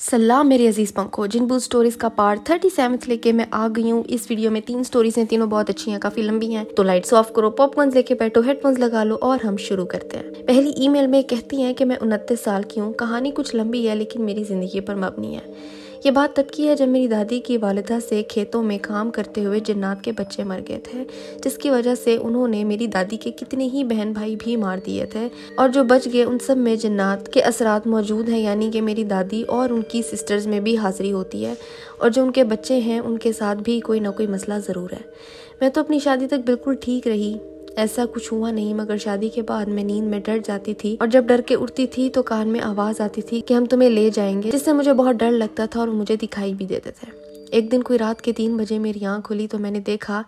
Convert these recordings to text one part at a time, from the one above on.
सलाम मेरे अजीज़ पंखो जिन बूथ स्टोरीज़ का पार्ट थर्टी सेवन्थ लेके मैं आ गई हूँ इस वीडियो में तीन स्टोरीज हैं तीनों बहुत अच्छी हैं काफ़ी लंबी हैं तो लाइट्स ऑफ करो पॉपकॉर्न लेके बैठो हेडफोन्स लगा लो और हम शुरू करते हैं पहली ईमेल में कहती हैं कि मैं उनतीस साल की हूँ कहानी कुछ लंबी है लेकिन मेरी ज़िंदगी पर मबनी है ये बात तब की है जब मेरी दादी की वालदा से खेतों में काम करते हुए जन्नात के बच्चे मर गए थे जिसकी वजह से उन्होंने मेरी दादी के कितने ही बहन भाई भी मार दिए थे और जो बच गए उन सब में जन्नात के असरात मौजूद हैं यानी कि मेरी दादी और उनकी सिस्टर्स में भी हाजिरी होती है और जो उनके बच्चे हैं उनके साथ भी कोई ना कोई मसला ज़रूर है मैं तो अपनी शादी तक बिल्कुल ठीक रही ऐसा कुछ हुआ नहीं मगर शादी के बाद मैं नींद में डर जाती थी और जब डर के उठती थी तो कान में आवाज आती थी कि हम तुम्हें ले जाएंगे जिससे मुझे बहुत डर लगता था और मुझे दिखाई भी देते थे एक दिन कोई रात के तीन बजे मेरी आँख खुली तो मैंने देखा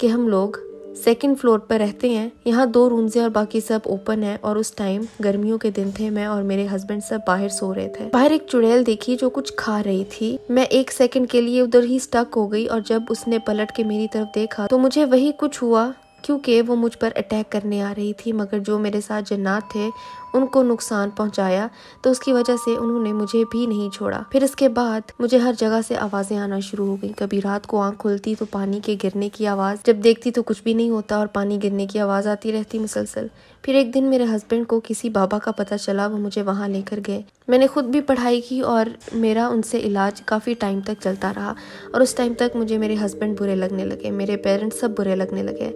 कि हम लोग सेकंड फ्लोर पर रहते हैं यहाँ दो रूम्स हैं और बाकी सब ओपन है और उस टाइम गर्मियों के दिन थे मैं और मेरे हस्बैंड सब बाहर सो रहे थे बाहर एक चुड़ैल देखी जो कुछ खा रही थी मैं एक सेकंड के लिए उधर ही स्टक हो गई और जब उसने पलट के मेरी तरफ देखा तो मुझे वही कुछ हुआ क्योंकि वो मुझ पर अटैक करने आ रही थी मगर जो मेरे साथ जन्नात थे उनको नुकसान पहुंचाया तो उसकी वजह से उन्होंने मुझे भी नहीं छोड़ा फिर इसके बाद मुझे हर जगह से आवाजें आना शुरू हो गई कभी रात को आंख खुलती तो पानी के गिरने की आवाज जब देखती तो कुछ भी नहीं होता और पानी गिरने की आवाज आती रहती मुसलसल फिर एक दिन मेरे हस्बैंड को किसी बाबा का पता चला वो मुझे वहाँ लेकर गए मैंने खुद भी पढ़ाई की और मेरा उनसे इलाज काफ़ी टाइम तक चलता रहा और उस टाइम तक मुझे मेरे हस्बैंड बुरे लगने लगे मेरे पेरेंट्स सब बुरे लगने लगे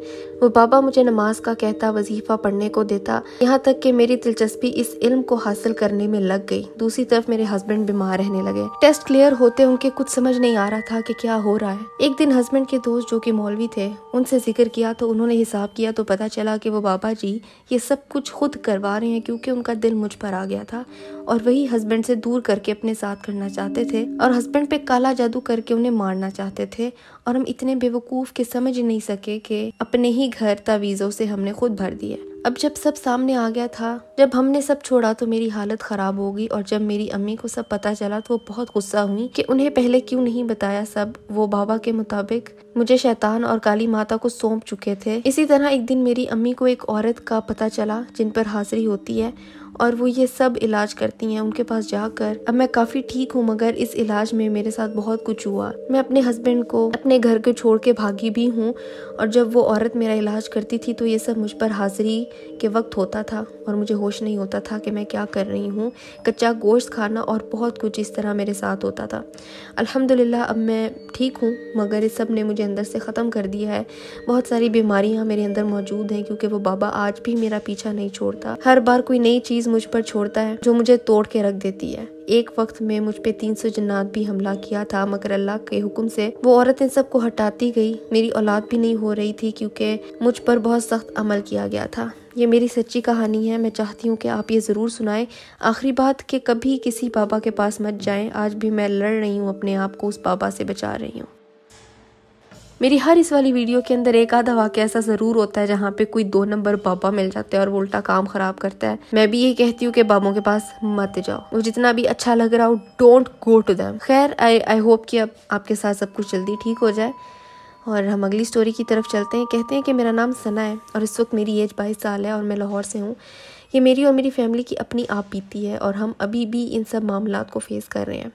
वो बाबा मुझे नमाज का कहता वजीफ़ा पढ़ने को देता यहाँ तक कि मेरी दिलचस्प दिलचस्पी इस इल्म को हासिल करने में लग गई दूसरी तरफ मेरे हस्बैंड बीमार रहने लगे टेस्ट क्लियर होते उनके कुछ समझ नहीं आ रहा था कि क्या हो रहा है एक दिन हस्बैंड के दोस्त जो कि मौलवी थे उनसे जिक्र किया तो उन्होंने हिसाब किया तो पता चला कि वो बाबा जी ये सब कुछ खुद करवा रहे हैं क्योंकि उनका दिल मुझ पर आ गया था और वही हस्बैंड से दूर करके अपने साथ करना चाहते थे और हस्बैंड पे काला जादू करके उन्हें मारना चाहते थे और हम इतने बेवकूफ़ के समझ नहीं सके कि अपने ही घर तावीज़ों से हमने खुद भर दिया अब जब सब सामने आ गया था जब हमने सब छोड़ा तो मेरी हालत ख़राब हो गई और जब मेरी अम्मी को सब पता चला तो वो बहुत गुस्सा हुई कि उन्हें पहले क्यों नहीं बताया सब वो बाबा के मुताबिक मुझे शैतान और काली माता को सौंप चुके थे इसी तरह एक दिन मेरी अम्मी को एक औरत का पता चला जिन पर हाजिरी होती है और वो ये सब इलाज करती हैं उनके पास जाकर अब मैं काफ़ी ठीक हूँ मगर इस इलाज में मेरे साथ बहुत कुछ हुआ मैं अपने हस्बैंड को अपने घर को छोड़ के भागी भी हूँ और जब वो औरत मेरा इलाज करती थी तो ये सब मुझ पर हाजिरी के वक्त होता था और मुझे होश नहीं होता था कि मैं क्या कर रही हूँ कच्चा गोश्त खाना और बहुत कुछ इस तरह मेरे साथ होता था अल्हम्दुलिल्लाह अब मैं ठीक हूँ मगर इस सब ने मुझे अंदर से ख़त्म कर दिया है बहुत सारी बीमारियाँ मेरे अंदर मौजूद हैं क्योंकि वो बाबा आज भी मेरा पीछा नहीं छोड़ता हर बार कोई नई चीज़ मुझ पर छोड़ता है जो मुझे तोड़ के रख देती है एक वक्त में मुझ पे तीन सौ जन्नात भी हमला किया था मगर अल्लाह के हुक्म से वो औरतें सबको हटाती गई मेरी औलाद भी नहीं हो रही थी क्योंकि मुझ पर बहुत सख्त अमल किया गया था ये मेरी सच्ची कहानी है मैं चाहती हूँ कि आप ये ज़रूर सुनाएं आखिरी बात कि कभी किसी बाबा के पास मत जाएं आज भी मैं लड़ रही हूँ अपने आप को उस बाबा से बचा रही हूँ मेरी हर इस वाली वीडियो के अंदर एक आधा वाक्य ऐसा ज़रूर होता है जहाँ पे कोई दो नंबर बाबा मिल जाते हैं और वो उल्टा काम ख़राब करता है मैं भी ये कहती हूँ कि बाबों के पास मत जाओ वो जितना भी अच्छा लग रहा हो डोंट गो टू दैम खैर आई आई होप कि अब आपके साथ सब कुछ जल्दी ठीक हो जाए और हम अगली स्टोरी की तरफ चलते हैं कहते हैं कि मेरा नाम सना है और इस वक्त मेरी एज बाईस साल है और मैं लाहौर से हूँ ये मेरी और मेरी फैमिली की अपनी आप बीती है और हम अभी भी इन सब मामला को फेस कर रहे हैं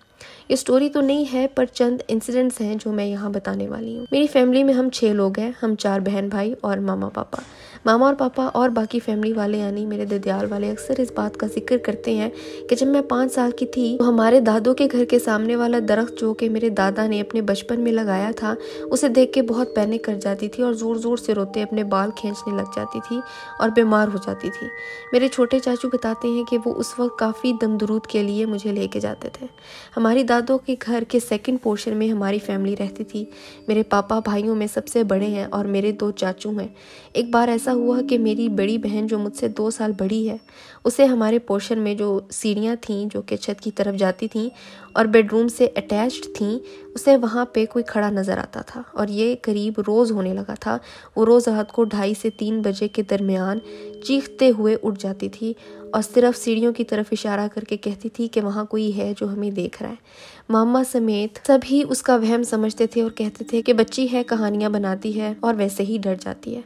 ये स्टोरी तो नहीं है पर चंद इंसिडेंट्स हैं जो मैं यहाँ बताने वाली हूँ मेरी फैमिली में हम छः लोग हैं हम चार बहन भाई और मामा पापा मामा और पापा और बाकी फैमिली वाले यानी मेरे ददियाल वाले अक्सर इस बात का जिक्र करते हैं कि जब मैं पाँच साल की थी तो हमारे दादों के घर के सामने वाला दरख्त जो कि मेरे दादा ने अपने बचपन में लगाया था उसे देख के बहुत पैनिक कर जाती थी और ज़ोर ज़ोर से रोते अपने बाल खींचने लग जाती थी और बीमार हो जाती थी मेरे छोटे चाचू बताते हैं कि वो उस वक्त काफ़ी दम के लिए मुझे लेके जाते थे हमारे हमारी दादों के घर के सेकंड पोर्शन में हमारी फैमिली रहती थी मेरे पापा भाइयों में सबसे बड़े हैं और मेरे दो चाचू हैं एक बार ऐसा हुआ कि मेरी बड़ी बहन जो मुझसे दो साल बड़ी है उसे हमारे पोर्शन में जो सीढ़ियाँ थीं जो कि छत की तरफ जाती थीं और बेडरूम से अटैच्ड थीं उसे वहाँ पे कोई खड़ा नज़र आता था और ये करीब रोज़ होने लगा था वो रोज़ रात को ढाई से तीन बजे के दरमियान चीखते हुए उठ जाती थी और सिर्फ सीढ़ियों की तरफ इशारा करके कहती थी कि वहाँ कोई है जो हमें देख रहा है मामा समेत सभी उसका वहम समझते थे और कहते थे कि बच्ची है कहानियाँ बनाती है और वैसे ही डर जाती है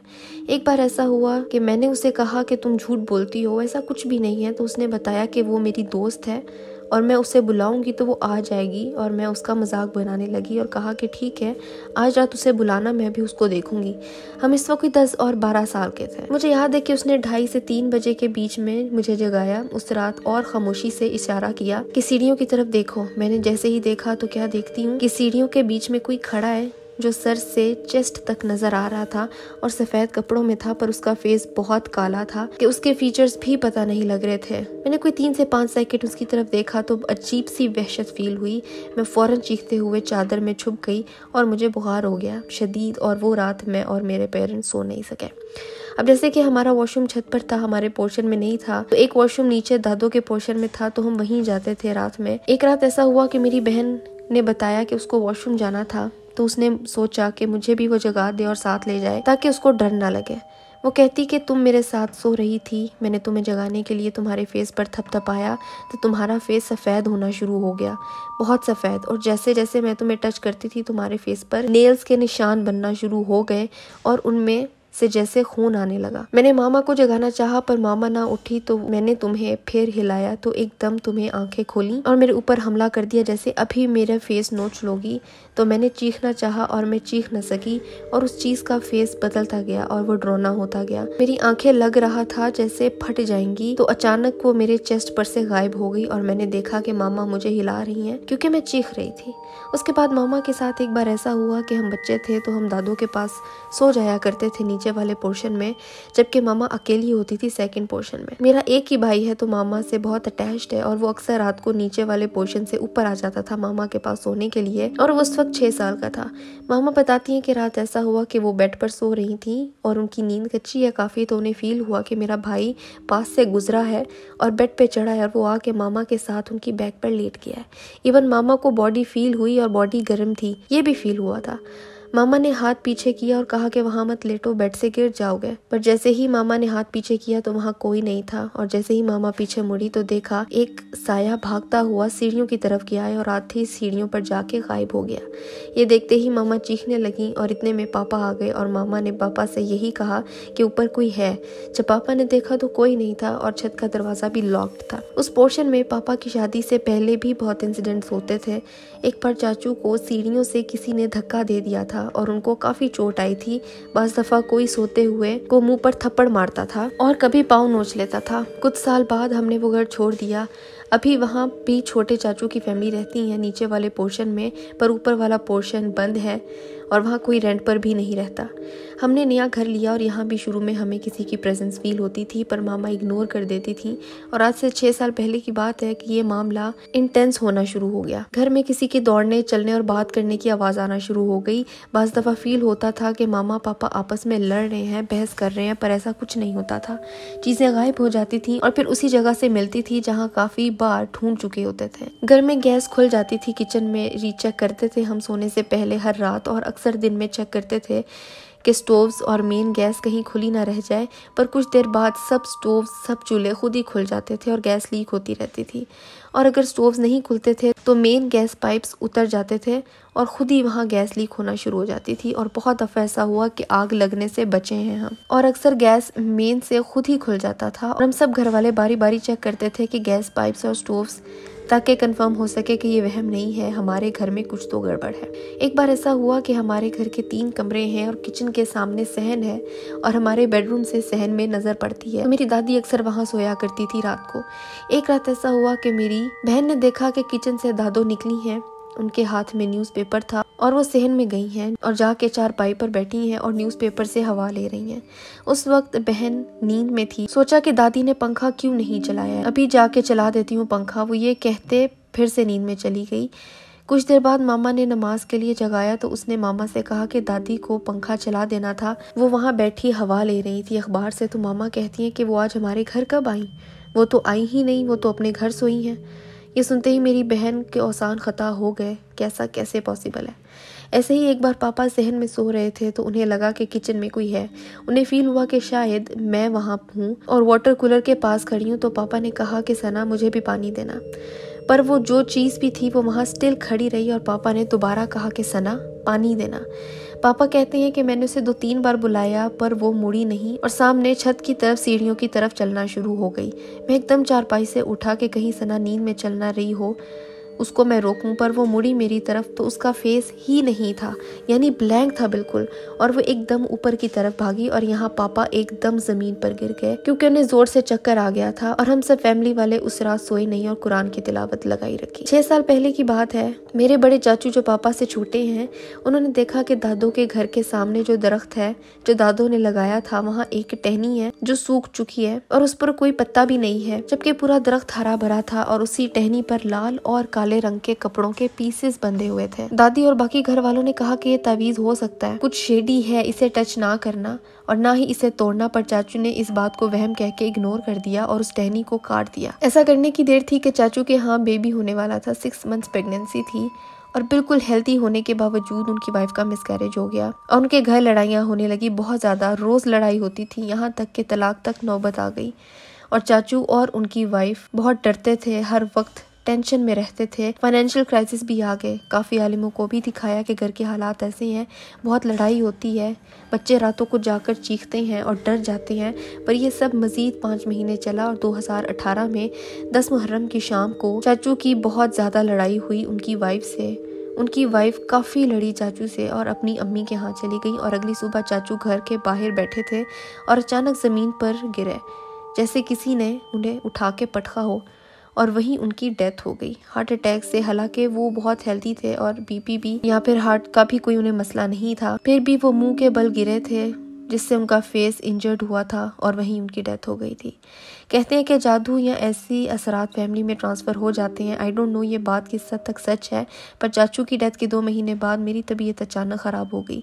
एक बार ऐसा हुआ कि मैंने उसे कहा कि तुम झूठ बोलती हो ऐसा कुछ भी नहीं है तो उसने बताया कि वो मेरी दोस्त है और मैं उसे बुलाऊंगी तो वो आ जाएगी और मैं उसका मजाक बनाने लगी और कहा कि ठीक है आज रात उसे बुलाना मैं भी उसको देखूंगी हम इस वक्त दस और बारह साल के थे मुझे याद है कि उसने ढाई से तीन बजे के बीच में मुझे जगाया उस रात और खामोशी से इशारा किया कि सीढ़ियों की तरफ देखो मैंने जैसे ही देखा तो क्या देखती हूँ कि सीढ़ियों के बीच में कोई खड़ा है जो सर से चेस्ट तक नज़र आ रहा था और सफ़ेद कपड़ों में था पर उसका फेस बहुत काला था कि उसके फीचर्स भी पता नहीं लग रहे थे मैंने कोई तीन से पाँच सेकेंड उसकी तरफ देखा तो अजीब सी वहशत फील हुई मैं फ़ौरन चीखते हुए चादर में छुप गई और मुझे बुखार हो गया शदीद और वो रात मैं और मेरे पेरेंट्स सो नहीं सके अब जैसे कि हमारा वॉशरूम छत पर था हमारे पोर्शन में नहीं था तो एक वॉशरूम नीचे दादो के पोर्शन में था तो हम वहीं जाते थे रात में एक रात ऐसा हुआ कि मेरी बहन ने बताया कि उसको वॉशरूम जाना था तो उसने सोचा कि मुझे भी वो जगा दे और साथ ले जाए ताकि उसको डर ना लगे वो कहती कि तुम मेरे साथ सो रही थी मैंने तुम्हें जगाने के लिए तुम्हारे फेस पर थपथपाया तो तुम्हारा फेस सफ़ेद होना शुरू हो गया बहुत सफ़ेद और जैसे जैसे मैं तुम्हें टच करती थी तुम्हारे फेस पर नेल्स के निशान बनना शुरू हो गए और उनमें से जैसे खून आने लगा मैंने मामा को जगाना चाहा पर मामा ना उठी तो मैंने तुम्हें फिर हिलाया तो एकदम तुम्हें आंखें खोली और मेरे ऊपर हमला कर दिया जैसे अभी मेरा फेस नोच लोगी तो मैंने चीखना चाहा और मैं चीख न सकी और उस चीज का फेस बदलता गया और वो ड्रोना होता गया मेरी आंखें लग रहा था जैसे फट जाएंगी तो अचानक वो मेरे चेस्ट पर से गायब हो गई और मैंने देखा कि मामा मुझे हिला रही हैं क्योंकि मैं चीख रही थी उसके बाद मामा के साथ एक बार ऐसा हुआ कि हम बच्चे थे तो हम दादू के पास सो जाया करते थे नीचे नीचे वाले पोर्शन में जबकि मामा अकेली होती थी सेकेंड पोर्शन में मेरा एक ही भाई है तो मामा से बहुत अटैच्ड है और वो अक्सर रात को नीचे वाले पोर्शन से ऊपर आ जाता था मामा के पास सोने के लिए और उस वक्त छह साल का था मामा बताती है कि रात ऐसा हुआ कि वो बेड पर सो रही थी और उनकी नींद कच्ची है काफ़ी तो उन्हें फील हुआ कि मेरा भाई पास से गुजरा है और बेड पे चढ़ा है और वो आके मामा के साथ उनकी बैक पर लेट गया है इवन मामा को बॉडी फील हुई और बॉडी गर्म थी ये भी फील हुआ था मामा ने हाथ पीछे किया और कहा कि वहां मत लेटो बेड से गिर जाओगे पर जैसे ही मामा ने हाथ पीछे किया तो वहां कोई नहीं था और जैसे ही मामा पीछे मुड़ी तो देखा एक साया भागता हुआ सीढ़ियों की तरफ गया है और आते ही सीढ़ियों पर जाके गायब हो गया ये देखते ही मामा चीखने लगी और इतने में पापा आ गए और मामा ने पापा से यही कहा कि ऊपर कोई है जब पापा ने देखा तो कोई नहीं था और छत का दरवाज़ा भी लॉक्ड था उस पोर्शन में पापा की शादी से पहले भी बहुत इंसिडेंट्स होते थे एक बार चाचू को सीढ़ियों से किसी ने धक्का दे दिया था था और उनको काफी चोट आई थी बस दफा कोई सोते हुए को मुंह पर थप्पड़ मारता था और कभी पाँव नोच लेता था कुछ साल बाद हमने वो घर छोड़ दिया अभी वहाँ भी छोटे चाचू की फैमिली रहती है नीचे वाले पोर्शन में पर ऊपर वाला पोर्शन बंद है और वहाँ कोई रेंट पर भी नहीं रहता हमने नया घर लिया और यहाँ भी शुरू में हमें किसी की प्रेजेंस फील होती थी पर मामा इग्नोर कर देती थी और आज से छः साल पहले की बात है कि ये मामला इंटेंस होना शुरू हो गया घर में किसी के दौड़ने चलने और बात करने की आवाज़ आना शुरू हो गई बस दफ़ा फील होता था कि मामा पापा आपस में लड़ रहे हैं बहस कर रहे हैं पर ऐसा कुछ नहीं होता था चीज़ें गायब हो जाती थी और फिर उसी जगह से मिलती थी जहाँ काफ़ी बार ढूंढ चुके होते थे घर में गैस खुल जाती थी किचन में रीचेक करते थे हम सोने से पहले हर रात और अक्सर अक्सर दिन में चेक करते थे कि स्टोव्स और मेन गैस कहीं खुली ना रह जाए पर कुछ देर बाद सब स्टोव्स सब चूल्हे खुद ही खुल जाते थे और गैस लीक होती रहती थी और अगर स्टोव्स नहीं खुलते थे तो मेन गैस पाइप्स उतर जाते थे और ख़ुद ही वहाँ गैस लीक होना शुरू हो जाती थी और बहुत दफ़ा ऐसा हुआ कि आग लगने से बचे हैं हम और अक्सर गैस मेन से खुद ही खुल जाता था और हम सब घर वाले बारी बारी चेक करते थे कि गैस पाइप्स और स्टोव्स ताकि कंफर्म हो सके कि ये वहम नहीं है हमारे घर में कुछ तो गड़बड़ है एक बार ऐसा हुआ कि हमारे घर के तीन कमरे हैं और किचन के सामने सहन है और हमारे बेडरूम से सहन में नज़र पड़ती है तो मेरी दादी अक्सर वहाँ सोया करती थी रात को एक रात ऐसा हुआ कि मेरी बहन ने देखा कि किचन से दादो निकली हैं उनके हाथ में न्यूज़पेपर था और वो सहन में गई हैं और जाके चारपाई पर बैठी हैं और न्यूज़पेपर से हवा ले रही हैं उस वक्त बहन नींद में थी सोचा कि दादी ने पंखा क्यों नहीं चलाया अभी जाके चला देती हूँ पंखा वो ये कहते फिर से नींद में चली गई कुछ देर बाद मामा ने नमाज के लिए जगाया तो उसने मामा से कहा कि दादी को पंखा चला देना था वो वहाँ बैठी हवा ले रही थी अखबार से तो मामा कहती हैं कि वो आज हमारे घर कब आई वो तो आई ही नहीं वो तो अपने घर सोई हैं ये सुनते ही मेरी बहन के औसान ख़ता हो गए कैसा कैसे पॉसिबल है ऐसे ही एक बार पापा जहन में सो रहे थे तो उन्हें लगा कि किचन में कोई है उन्हें फील हुआ कि शायद मैं वहाँ हूँ और वाटर कूलर के पास खड़ी हूँ तो पापा ने कहा कि सना मुझे भी पानी देना पर वो जो चीज़ भी थी वो वहाँ स्टिल खड़ी रही और पापा ने दोबारा कहा कि सना पानी देना पापा कहते हैं कि मैंने उसे दो तीन बार बुलाया पर वो मुड़ी नहीं और सामने छत की तरफ सीढ़ियों की तरफ चलना शुरू हो गई मैं एकदम चारपाई से उठा के कहीं सना नींद में चलना रही हो उसको मैं रोकूं पर वो मुड़ी मेरी तरफ तो उसका फेस ही नहीं था यानी ब्लैंक था बिल्कुल और वो एकदम ऊपर की तरफ भागी और यहाँ पापा एकदम ज़मीन पर गिर गए क्योंकि उन्हें ज़ोर से चक्कर आ गया था और हम सब फैमिली वाले उस रात सोए नहीं और कुरान की तिलावत लगाई रखी छह साल पहले की बात है मेरे बड़े चाचू जो पापा से छूटे हैं उन्होंने देखा कि दादो के घर के सामने जो दरख्त है जो दादो ने लगाया था वहाँ एक टहनी है जो सूख चुकी है और उस पर कोई पत्ता भी नहीं है जबकि पूरा दरख्त हरा भरा था और उसी टहनी पर लाल और काले रंग के कपड़ों के पीसेस बंधे हुए थे दादी और बाकी घर वालों ने कहा कि ये तावीज हो सकता है कुछ शेडी है इसे टच ना करना और ना ही इसे तोड़ना पर चाचू ने इस बात को वहम कह के इग्नोर कर दिया और उस टहनी को काट दिया ऐसा करने की देर थी कि चाचू के हाँ बेबी होने वाला था सिक्स मंथ प्रेगनेंसी थी और बिल्कुल हेल्थी होने के बावजूद उनकी वाइफ का मिसकैरेज हो गया और उनके घर लड़ाइयाँ होने लगी बहुत ज़्यादा रोज़ लड़ाई होती थी यहाँ तक कि तलाक तक नौबत आ गई और चाचू और उनकी वाइफ बहुत डरते थे हर वक्त टेंशन में रहते थे फाइनेंशियल क्राइसिस भी आ गए काफ़ी आलिमों को भी दिखाया कि घर के हालात ऐसे हैं बहुत लड़ाई होती है बच्चे रातों को जाकर चीखते हैं और डर जाते हैं पर यह सब मज़ीद पाँच महीने चला और 2018 में दस मुहर्रम की शाम को चाचू की बहुत ज़्यादा लड़ाई हुई उनकी वाइफ से उनकी वाइफ काफ़ी लड़ी चाचू से और अपनी अम्मी के यहाँ चली गई और अगली सुबह चाचू घर के बाहर बैठे थे और अचानक ज़मीन पर गिरे जैसे किसी ने उन्हें उठा के पटखा हो और वहीं उनकी डेथ हो गई हार्ट अटैक से हालांकि वो बहुत हेल्थी थे और बीपी भी या फिर हार्ट का भी कोई उन्हें मसला नहीं था फिर भी वो मुंह के बल गिरे थे जिससे उनका फेस इंजर्ड हुआ था और वहीं उनकी डेथ हो गई थी कहते हैं कि जादू या ऐसी असरात फैमिली में ट्रांसफ़र हो जाते हैं आई डोंट नो ये बात किस हद तक सच है पर चाचू की डेथ के दो महीने बाद मेरी तबीयत अचानक ख़राब हो गई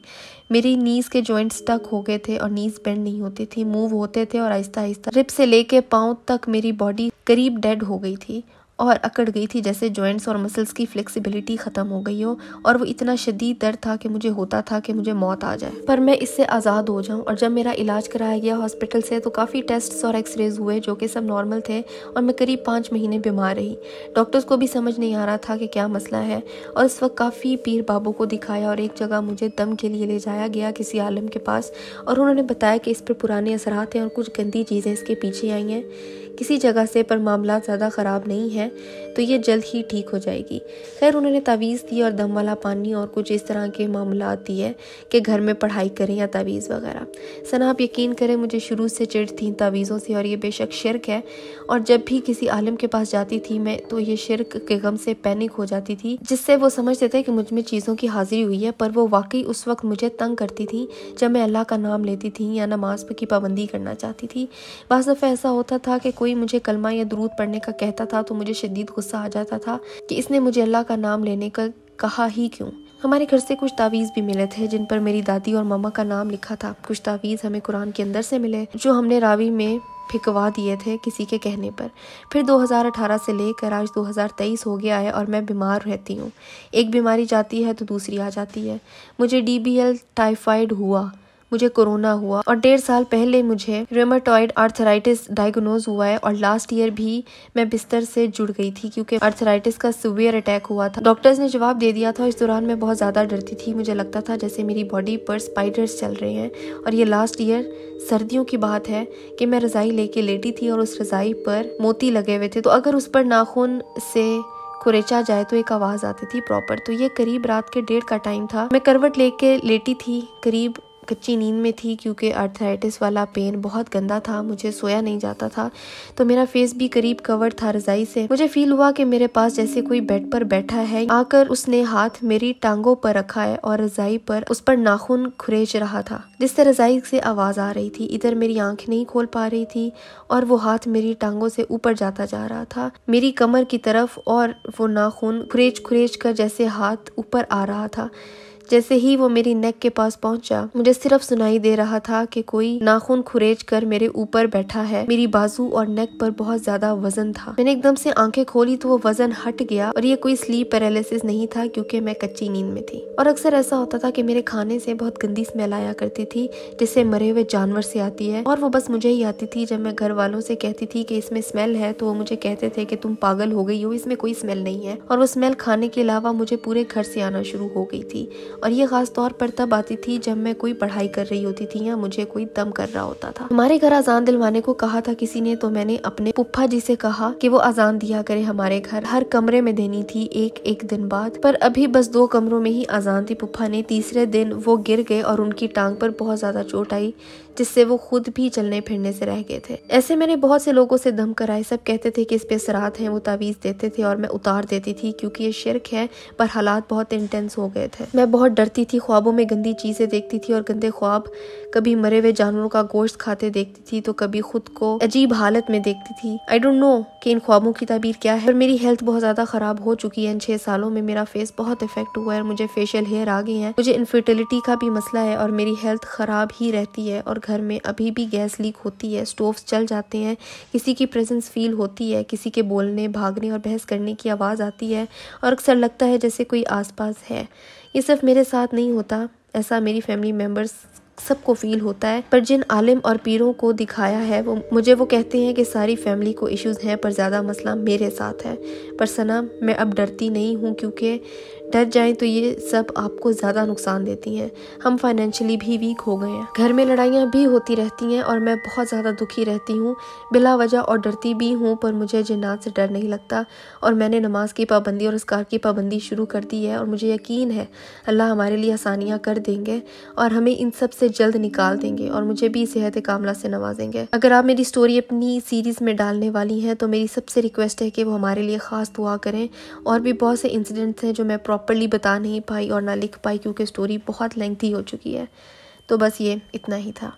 मेरी नीज़ के जॉइंट स्टक हो गए थे और नीज़ बेंड नहीं होती थी मूव होते थे और आहिस्ता आहिस्ता रिप से लेके पाँव तक मेरी बॉडी करीब डेड हो गई थी और अकड़ गई थी जैसे जॉइंट्स और मसल्स की फ्लेक्सिबिलिटी ख़त्म हो गई हो और वो इतना शदीद दर्द था कि मुझे होता था कि मुझे मौत आ जाए पर मैं इससे आज़ाद हो जाऊँ और जब मेरा इलाज कराया गया हॉस्पिटल से तो काफ़ी टेस्ट्स और एक्सरेज हुए जो कि सब नॉर्मल थे और मैं करीब पाँच महीने बीमार रही डॉक्टर्स को भी समझ नहीं आ रहा था कि क्या मसला है और इस वक्त काफ़ी पीर बाबू को दिखाया और एक जगह मुझे दम के लिए ले जाया गया किसी आलम के पास और उन्होंने बताया कि इस पर पुराने असरात हैं और कुछ गंदी चीज़ें इसके पीछे आई हैं किसी जगह से पर मामला ज़्यादा ख़राब नहीं है तो ये जल्द ही ठीक हो जाएगी खैर उन्होंने तावीज़ दी और दम वाला पानी और कुछ इस तरह के मामला दिए कि घर में पढ़ाई करें या तावीज़ वगैरह सना आप यकीन करें मुझे शुरू से चिड़ थी तावीज़ों से और ये बेशक शिरक है और जब भी किसी आलम के पास जाती थी मैं तो ये शिरक के गम से पैनिक हो जाती थी जिससे वो समझते थे कि मुझ में चीज़ों की हाजिरी हुई है पर वो वाकई उस वक्त मुझे तंग करती थी जब मैं अल्लाह का नाम लेती थी या नमाज की पाबंदी करना चाहती थी बस दफ़ा ऐसा होता था कि कोई कोई मुझे कलमा या दरूद पढ़ने का कहता था तो मुझे शदीद गुस्सा आ जाता था कि इसने मुझे अल्लाह का नाम लेने का कहा ही क्यों हमारे घर से कुछ तावीज़ भी मिले थे जिन पर मेरी दादी और मामा का नाम लिखा था कुछ तावीज़ हमें कुरान के अंदर से मिले जो हमने रावी में फिकवा दिए थे किसी के कहने पर फिर 2018 से लेकर आज 2023 हो गया है और मैं बीमार रहती हूँ एक बीमारी जाती है तो दूसरी आ जाती है मुझे डी टाइफाइड हुआ मुझे कोरोना हुआ और डेढ़ साल पहले मुझे रेमोटॉइड आर्थराइटिस डायग्नोज हुआ है और लास्ट ईयर भी मैं बिस्तर से जुड़ गई थी क्योंकि आर्थराइटिस का सिवियर अटैक हुआ था डॉक्टर्स ने जवाब दे दिया था इस दौरान मैं बहुत ज़्यादा डरती थी मुझे लगता था जैसे मेरी बॉडी पर स्पाइडर्स चल रहे हैं और ये लास्ट ईयर सर्दियों की बात है कि मैं रज़ाई लेके लेटी थी और उस रज़ाई पर मोती लगे हुए थे तो अगर उस पर नाखून से कुरेचा जाए तो एक आवाज़ आती थी प्रॉपर तो ये करीब रात के डेढ़ का टाइम था मैं करवट लेके लेटी थी करीब कच्ची नींद में थी क्योंकि अर्थराइटिस वाला पेन बहुत गंदा था मुझे सोया नहीं जाता था तो मेरा फेस भी करीब कवर था रजाई से मुझे फील हुआ कि मेरे पास जैसे कोई बेड पर बैठा है आकर उसने हाथ मेरी टांगों पर रखा है और रजाई पर उस पर नाखून खुरेज रहा था जिससे रजाई से आवाज़ आ रही थी इधर मेरी आंख नहीं खोल पा रही थी और वो हाथ मेरी टांगों से ऊपर जाता जा रहा था मेरी कमर की तरफ और वो नाखून खुरेज खुरेज कर जैसे हाथ ऊपर आ रहा था जैसे ही वो मेरी नेक के पास पहुंचा मुझे सिर्फ सुनाई दे रहा था कि कोई नाखून खुरेज कर मेरे ऊपर बैठा है मेरी बाजू और नेक पर बहुत ज्यादा वजन था मैंने एकदम से आंखें खोली तो वो वजन हट गया और ये कोई स्लीप पैरालिसिस नहीं था क्योंकि मैं कच्ची नींद में थी और अक्सर ऐसा होता था कि मेरे खाने से बहुत गंदी स्मेल आया करती थी जिससे मरे हुए जानवर से आती है और वो बस मुझे ही आती थी जब मैं घर वालों से कहती थी कि इसमें स्मेल है तो वो मुझे कहते थे कि तुम पागल हो गई हो इसमें कोई स्मेल नहीं है और वो स्मेल खाने के अलावा मुझे पूरे घर से आना शुरू हो गई थी और ये ख़ास तौर पर तब आती थी जब मैं कोई पढ़ाई कर रही होती थी या मुझे कोई दम कर रहा होता था हमारे घर अजान दिलवाने को कहा था किसी ने तो मैंने अपने पुप्पा जी से कहा कि वो अजान दिया करे हमारे घर हर कमरे में देनी थी एक एक दिन बाद पर अभी बस दो कमरों में ही अजान थी पुप्पा ने तीसरे दिन वो गिर गए और उनकी टांग पर बहुत ज्यादा चोट आई जिससे वो खुद भी चलने फिरने से रह गए थे ऐसे मैंने बहुत से लोगों से दम कराए सब कहते थे कि इस पे असरात हैं वो तावीज़ देते थे और मैं उतार देती थी क्योंकि ये शिरक है पर हालात बहुत इंटेंस हो गए थे मैं बहुत डरती थी ख्वाबों में गंदी चीज़ें देखती थी और गंदे ख्वाब कभी मरे हुए जानवरों का गोश्त खाते देखती थी तो कभी खुद को अजीब हालत में देखती थी आई डोंट नो कि इन ख्वाबों की तबीर क्या है पर मेरी हेल्थ बहुत ज़्यादा ख़राब हो चुकी है इन छः सालों में मेरा फेस बहुत इफेक्ट हुआ है मुझे फेशियल हेयर आ गई है मुझे इनफर्टिलिटी का भी मसला है और मेरी हेल्थ ख़राब ही रहती है और और घर में अभी भी गैस लीक होती है स्टोव्स चल जाते हैं किसी की प्रेजेंस फील होती है किसी के बोलने भागने और बहस करने की आवाज़ आती है और अक्सर लगता है जैसे कोई आसपास है ये सिर्फ मेरे साथ नहीं होता ऐसा मेरी फैमिली मेम्बर्स सबको फील होता है पर जिन आलिम और पीरों को दिखाया है वो मुझे वो कहते हैं कि सारी फैमिली को इश्यूज हैं पर ज़्यादा मसला मेरे साथ है पर सना मैं अब डरती नहीं हूँ क्योंकि डर जाएं तो ये सब आपको ज़्यादा नुकसान देती हैं हम फाइनेंशियली भी वीक हो गए हैं घर में लड़ाइयाँ भी होती रहती हैं और मैं बहुत ज़्यादा दुखी रहती हूँ बिला वजह और डरती भी हूँ पर मुझे जिन्नात से डर नहीं लगता और मैंने नमाज की पाबंदी और इसकार की पाबंदी शुरू कर दी है और मुझे यकीन है अल्लाह हमारे लिए आसानियाँ कर देंगे और हमें इन सब से जल्द निकाल देंगे और मुझे भी सेहत कामला से नवाजेंगे अगर आप मेरी स्टोरी अपनी सीरीज़ में डालने वाली हैं तो मेरी सबसे रिक्वेस्ट है कि वो हमारे लिए ख़ास दुआ करें और भी बहुत से इंसिडेंट्स हैं जो मैं प्रॉपरली बता नहीं पाई और ना लिख पाई क्योंकि स्टोरी बहुत लेंथी हो चुकी है तो बस ये इतना ही था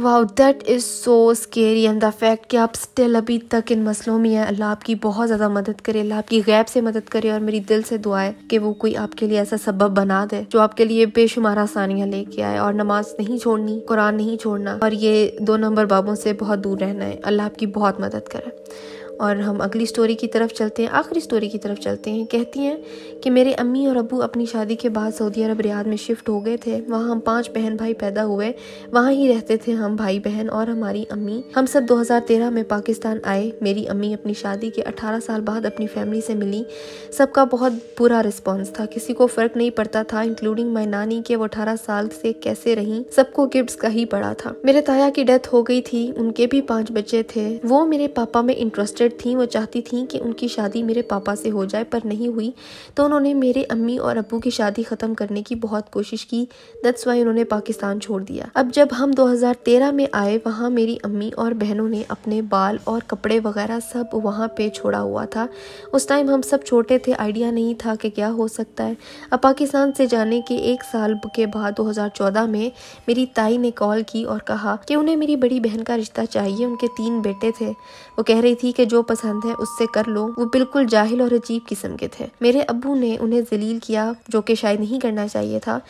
वाह that is so scary and the fact कि आप स्टिल अभी तक इन मसलों में हैं अल्लाह आपकी बहुत ज़्यादा मदद करे अल्लाह आपकी गैब से मदद करे और मेरी दिल से दुआ है कि वो कोई आपके लिए ऐसा सबब बना दे जो आपके लिए बेशुमार आसानियाँ लेके आए और नमाज नहीं छोड़नी कुरान नहीं छोड़ना और ये दो नंबर बाबों से बहुत दूर रहना है अल्लाह आपकी बहुत मदद करे और हम अगली स्टोरी की तरफ चलते हैं आखिरी स्टोरी की तरफ चलते हैं कहती हैं कि मेरे अम्मी और अबू अपनी शादी के बाद सऊदी अरब रियाद में शिफ्ट हो गए थे वहाँ हम पांच बहन भाई पैदा हुए वहाँ ही रहते थे हम भाई बहन और हमारी अम्मी हम सब 2013 में पाकिस्तान आए मेरी अम्मी अपनी शादी के अठारह साल बाद अपनी फैमिली से मिली सबका बहुत बुरा रिस्पॉन्स था किसी को फ़र्क नहीं पड़ता था इंक्लूडिंग माई नानी के वो अठारह साल से कैसे रही सबको गिफ्ट का ही पड़ा था मेरे ताया की डेथ हो गई थी उनके भी पांच बच्चे थे वो मेरे पापा में इंटरेस्टेड सिस्टर थी वो चाहती थी कि उनकी शादी मेरे पापा से हो जाए पर नहीं हुई तो उन्होंने मेरे अम्मी और अबू की शादी ख़त्म करने की बहुत कोशिश की दैट्स वाई उन्होंने पाकिस्तान छोड़ दिया अब जब हम 2013 में आए वहाँ मेरी अम्मी और बहनों ने अपने बाल और कपड़े वगैरह सब वहाँ पे छोड़ा हुआ था उस टाइम हम सब छोटे थे आइडिया नहीं था कि क्या हो सकता है अब पाकिस्तान से जाने के एक साल के बाद 2014 में मेरी ताई ने कॉल की और कहा कि उन्हें मेरी बड़ी बहन का रिश्ता चाहिए उनके तीन बेटे थे वो कह रही थी कि जो जो पसंद है उससे कर लो वो बिल्कुल जाहिल और अजीब किस्म के थे मेरे अबू ने उन्हें जलील किया जो कि शायद नहीं करना चाहिए था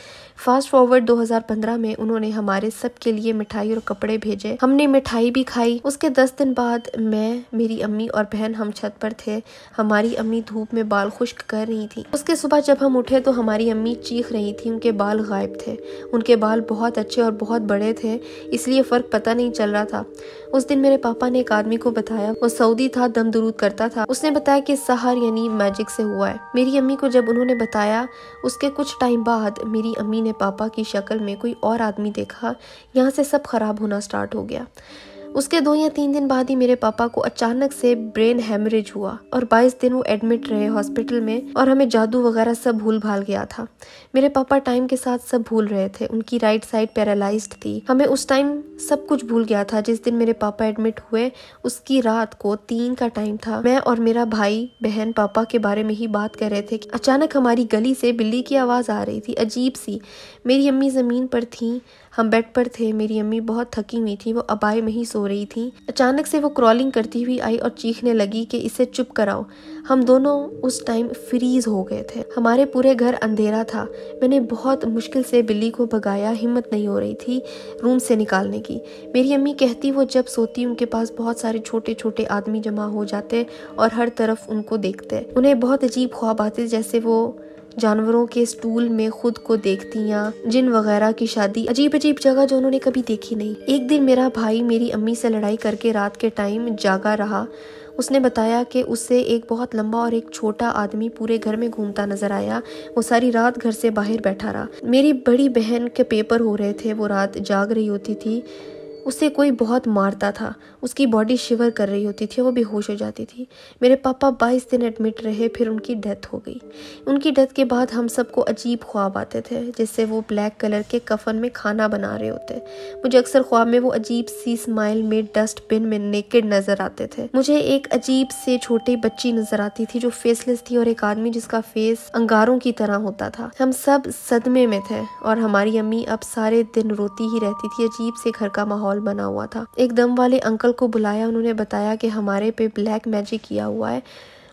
फास्ट फॉरवर्ड 2015 में उन्होंने हमारे सब के लिए मिठाई और कपड़े भेजे हमने मिठाई भी खाई उसके दस दिन बाद मैं मेरी अम्मी और बहन हम छत पर थे हमारी अम्मी धूप में बाल खुश्क कर रही थी उसके सुबह जब हम उठे तो हमारी अम्मी चीख रही थी उनके बाल गायब थे उनके बाल बहुत अच्छे और बहुत बड़े थे इसलिए फ़र्क पता नहीं चल रहा था उस दिन मेरे पापा ने एक आदमी को बताया वो सऊदी था दम दरूद करता था उसने बताया कि सहार यानी मैजिक से हुआ है मेरी अम्मी को जब उन्होंने बताया उसके कुछ टाइम बाद मेरी अम्मी ने ने पापा की शक्ल में कोई और आदमी देखा यहाँ से सब खराब होना स्टार्ट हो गया उसके दो या तीन दिन बाद ही मेरे पापा को अचानक से ब्रेन हेमरेज हुआ और 22 दिन वो एडमिट रहे हॉस्पिटल में और हमें जादू वगैरह सब भूल भाल गया था मेरे पापा टाइम के साथ सब भूल रहे थे उनकी राइट साइड पैरालाइज थी हमें उस टाइम सब कुछ भूल गया था जिस दिन मेरे पापा एडमिट हुए उसकी रात को तीन का टाइम था मैं और मेरा भाई बहन पापा के बारे में ही बात कर रहे थे अचानक हमारी गली से बिल्ली की आवाज़ आ रही थी अजीब सी मेरी अम्मी ज़मीन पर थी हम बेड पर थे मेरी अम्मी बहुत थकी हुई थी वो अबाए में ही सो रही थी अचानक से वो क्रॉलिंग करती हुई आई और चीखने लगी कि इसे चुप कराओ हम दोनों उस टाइम फ्रीज हो गए थे हमारे पूरे घर अंधेरा था मैंने बहुत मुश्किल से बिल्ली को भगाया हिम्मत नहीं हो रही थी रूम से निकालने की मेरी अम्मी कहती वो जब सोती उनके पास बहुत सारे छोटे छोटे आदमी जमा हो जाते और हर तरफ उनको देखते उन्हें बहुत अजीब ख्वाब आते जैसे वो जानवरों के स्टूल में खुद को देखती या जिन वगैरह की शादी अजीब अजीब जगह जो उन्होंने कभी देखी नहीं एक दिन मेरा भाई मेरी अम्मी से लड़ाई करके रात के टाइम जागा रहा उसने बताया कि उससे एक बहुत लंबा और एक छोटा आदमी पूरे घर में घूमता नजर आया वो सारी रात घर से बाहर बैठा रहा मेरी बड़ी बहन के पेपर हो रहे थे वो रात जाग रही होती थी उसे कोई बहुत मारता था उसकी बॉडी शिवर कर रही होती थी वो बेहोश हो जाती थी मेरे पापा बाईस दिन एडमिट रहे फिर उनकी डेथ हो गई उनकी डेथ के बाद हम सबको अजीब ख्वाब आते थे जिससे वो ब्लैक कलर के कफन में खाना बना रहे होते मुझे अक्सर ख्वाब में वो अजीब सी स्माइल में डस्टबिन में नेकेड नजर आते थे मुझे एक अजीब से छोटी बच्ची नजर आती थी जो फेसलेस थी और एक आदमी जिसका फेस अंगारों की तरह होता था हम सब सदमे में थे और हमारी अम्मी अब सारे दिन रोती ही रहती थी अजीब से घर का माहौल माहौल बना हुआ था एक दम वाले अंकल को बुलाया उन्होंने बताया कि हमारे पे ब्लैक मैजिक किया हुआ है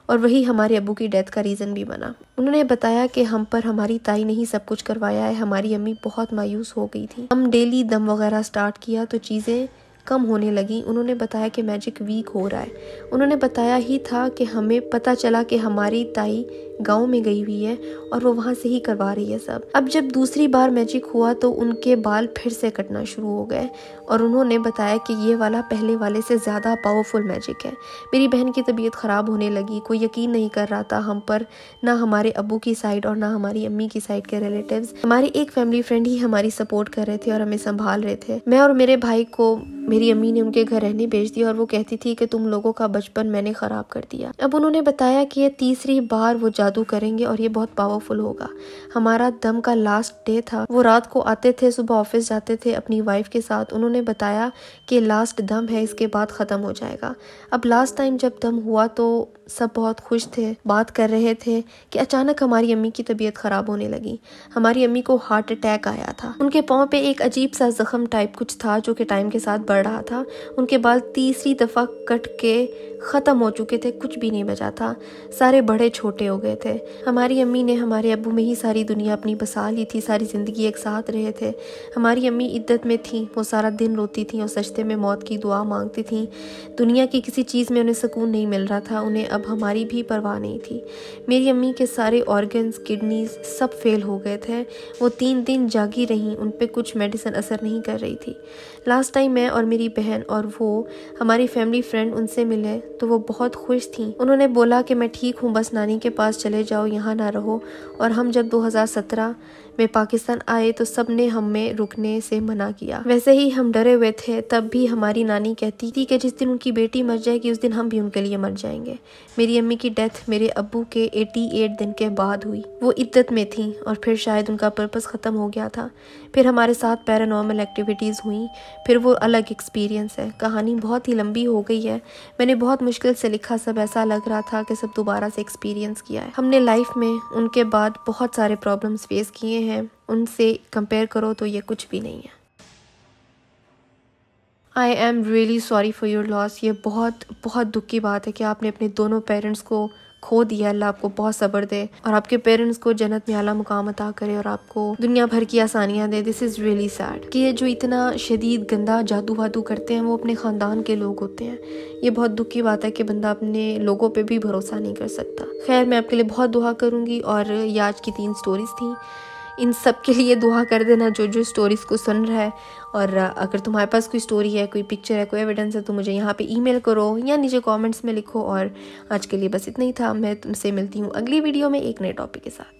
और वही हमारे अबू की डेथ का रीज़न भी बना उन्होंने बताया कि हम पर हमारी ताई ने ही सब कुछ करवाया है हमारी अम्मी बहुत मायूस हो गई थी हम डेली दम वगैरह स्टार्ट किया तो चीज़ें कम होने लगी उन्होंने बताया कि मैजिक वीक हो रहा है उन्होंने बताया ही था कि हमें पता चला कि हमारी ताई गांव में गई हुई है और वो वहां से ही करवा रही है सब अब जब दूसरी बार मैजिक हुआ तो उनके बाल फिर से कटना शुरू हो गए और उन्होंने बताया कि ये वाला पहले वाले से ज़्यादा पावरफुल मैजिक है मेरी बहन की तबीयत ख़राब होने लगी कोई यकीन नहीं कर रहा था हम पर ना हमारे अबू की साइड और ना हमारी अम्मी की साइड के रिलेटिव हमारे एक फैमिली फ्रेंड ही हमारी सपोर्ट कर रहे थे और हमें संभाल रहे थे मैं और मेरे भाई को मेरी अम्मी ने उनके घर रहने भेज दिया और वो कहती थी कि तुम लोगों का बचपन मैंने ख़राब कर दिया अब उन्होंने बताया कि ये तीसरी बार वो जा जादू करेंगे और ये बहुत पावरफुल होगा हमारा दम का लास्ट डे था वो रात को आते थे सुबह ऑफिस जाते थे अपनी वाइफ के साथ उन्होंने बताया कि लास्ट दम है इसके बाद ख़त्म हो जाएगा अब लास्ट टाइम जब दम हुआ तो सब बहुत खुश थे बात कर रहे थे कि अचानक हमारी अम्मी की तबीयत ख़राब होने लगी हमारी अम्मी को हार्ट अटैक आया था उनके पाँव पे एक अजीब सा जख्म टाइप कुछ था जो कि टाइम के साथ बढ़ रहा था उनके बाल तीसरी दफ़ा कट के ख़त्म हो चुके थे कुछ भी नहीं बचा था सारे बड़े छोटे हो गए थे हमारी अम्मी ने हमारे अबू में ही सारी दुनिया अपनी बसा ली थी सारी ज़िंदगी एक साथ रहे थे हमारी अम्मी इद्दत में थी वो सारा दिन रोती थी और सजते में मौत की दुआ मांगती थी दुनिया की किसी चीज़ में उन्हें सुकून नहीं मिल रहा था उन्हें अब हमारी भी परवाह नहीं थी मेरी अम्मी के सारे ऑर्गन्स किडनीज सब फेल हो गए थे वो तीन दिन जागी रहीं उन पर कुछ मेडिसिन असर नहीं कर रही थी लास्ट टाइम मैं और मेरी बहन और वो हमारी फैमिली फ्रेंड उनसे मिले तो वो बहुत खुश थीं उन्होंने बोला कि मैं ठीक हूँ बस नानी के पास चले जाओ यहाँ ना रहो और हम जब 2017 में पाकिस्तान आए तो सब ने हमें रुकने से मना किया वैसे ही हम डरे हुए थे तब भी हमारी नानी कहती थी कि जिस दिन उनकी बेटी मर जाएगी उस दिन हम भी उनके लिए मर जाएंगे मेरी अम्मी की डेथ मेरे अबू के 88 दिन के बाद हुई वो इद्दत में थी और फिर शायद उनका पर्पज़ ख़त्म हो गया था फिर हमारे साथ पैरानॉर्मल एक्टिविटीज़ हुई फिर वो अलग एक्सपीरियंस है कहानी बहुत ही लंबी हो गई है मैंने बहुत मुश्किल से लिखा सब ऐसा लग रहा था कि सब दोबारा से एक्सपीरियंस किया है हमने लाइफ में उनके बाद बहुत सारे प्रॉब्लम्स फेस किए हैं उनसे कंपेयर करो तो ये कुछ भी नहीं है I am really sorry for your loss ये बहुत बहुत दुख की बात है कि आपने अपने दोनों पेरेंट्स को खो दिया अल्लाह आपको बहुत सब्र दे और आपके पेरेंट्स को जन्नत में आला मुकाम अता करे और आपको दुनिया भर की आसानियाँ दे दिस इज़ रियली सैड कि ये जो इतना शदीद गंदा जादू वादू करते हैं वो अपने ख़ानदान के लोग होते हैं ये बहुत दुख की बात है कि बंदा अपने लोगों पर भी भरोसा नहीं कर सकता खैर मैं आपके लिए बहुत दुआ करूँगी और ये आज की तीन स्टोरीज थी इन सब के लिए दुआ कर देना जो जो स्टोरीज़ को सुन रहा है और अगर तुम्हारे पास कोई स्टोरी है कोई पिक्चर है कोई एविडेंस है तो मुझे यहाँ पे ईमेल करो या नीचे कमेंट्स में लिखो और आज के लिए बस इतना ही था मैं तुमसे मिलती हूँ अगली वीडियो में एक नए टॉपिक के साथ